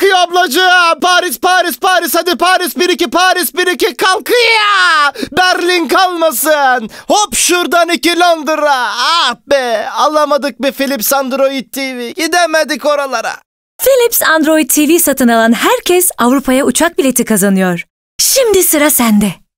kalkıyor ablacığım. Paris Paris Paris hadi Paris 1-2 Paris 1-2 kalkıyor. Berlin kalmasın. Hop şuradan iki Londra. Ah be alamadık bir Philips Android TV. Gidemedik oralara. Philips Android TV satın alan herkes Avrupa'ya uçak bileti kazanıyor. Şimdi sıra sende.